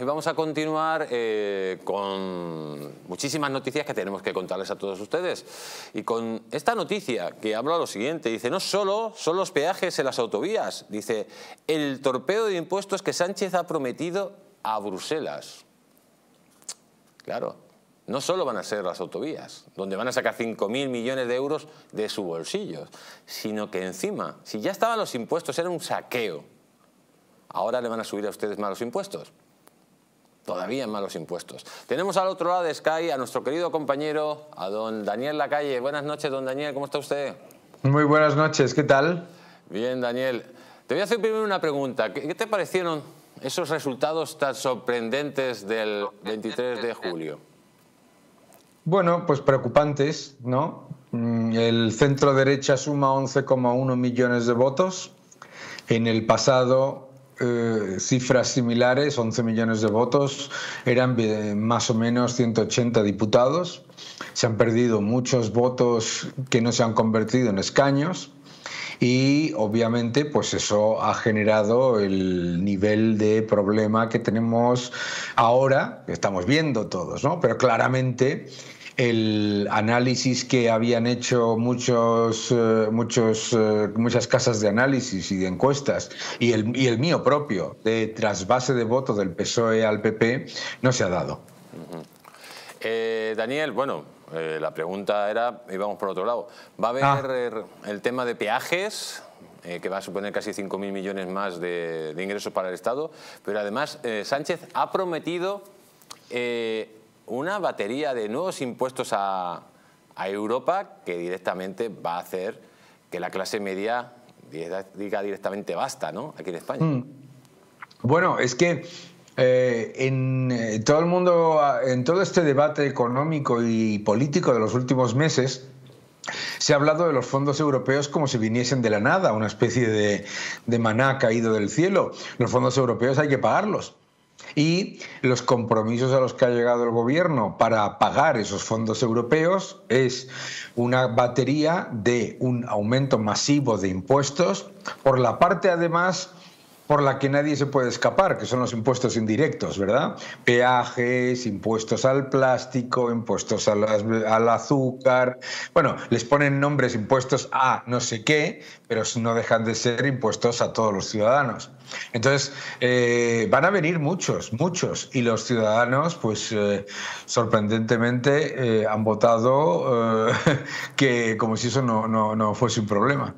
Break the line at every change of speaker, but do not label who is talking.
Vamos a continuar eh, con muchísimas noticias que tenemos que contarles a todos ustedes. Y con esta noticia que habla lo siguiente, dice, no solo son los peajes en las autovías, dice, el torpeo de impuestos que Sánchez ha prometido a Bruselas. Claro, no solo van a ser las autovías, donde van a sacar 5.000 millones de euros de su bolsillo, sino que encima, si ya estaban los impuestos, era un saqueo, ahora le van a subir a ustedes más los impuestos todavía malos impuestos. Tenemos al otro lado de Sky a nuestro querido compañero, a don Daniel Lacalle. Buenas noches, don Daniel, ¿cómo está usted? Muy buenas noches, ¿qué tal? Bien, Daniel. Te voy a hacer primero una pregunta. ¿Qué te parecieron esos resultados tan sorprendentes del 23 de julio?
Bueno, pues preocupantes, ¿no? Mm, el centro derecha suma 11,1 millones de votos. En el pasado eh, cifras similares, 11 millones de votos, eran más o menos 180 diputados. Se han perdido muchos votos que no se han convertido en escaños y obviamente pues eso ha generado el nivel de problema que tenemos ahora, que estamos viendo todos, ¿no? Pero claramente el análisis que habían hecho muchos, eh, muchos, eh, muchas casas de análisis y de encuestas y el, y el mío propio de trasvase de voto del PSOE al PP no se ha dado.
Eh, Daniel, bueno, la pregunta era, íbamos por otro lado, ¿va a ah. haber el tema de peajes? que va a suponer casi 5.000 millones más de, ingresos para el Estado, pero además Sánchez ha prometido una batería de nuevos impuestos a, Europa que directamente va a hacer que la clase media diga directamente basta, ¿no? Aquí en España. Mm. Bueno, es que eh,
en eh, todo el mundo, en todo este debate económico y político de los últimos meses, se ha hablado de los fondos europeos como si viniesen de la nada, una especie de maná caído del cielo. Los fondos europeos hay que pagarlos. Y los compromisos a los que ha llegado el gobierno para pagar esos fondos europeos es una batería de un aumento masivo de impuestos, por la parte además por la que nadie se puede escapar, que son los impuestos indirectos, ¿verdad? Peajes, impuestos al plástico, impuestos al, azúcar. Bueno, les ponen nombres impuestos a no sé qué, pero no dejan de ser impuestos a todos los ciudadanos. Entonces, eh, van a venir muchos, muchos, y los ciudadanos, pues eh, sorprendentemente, eh, han votado que como si eso no fuese un problema.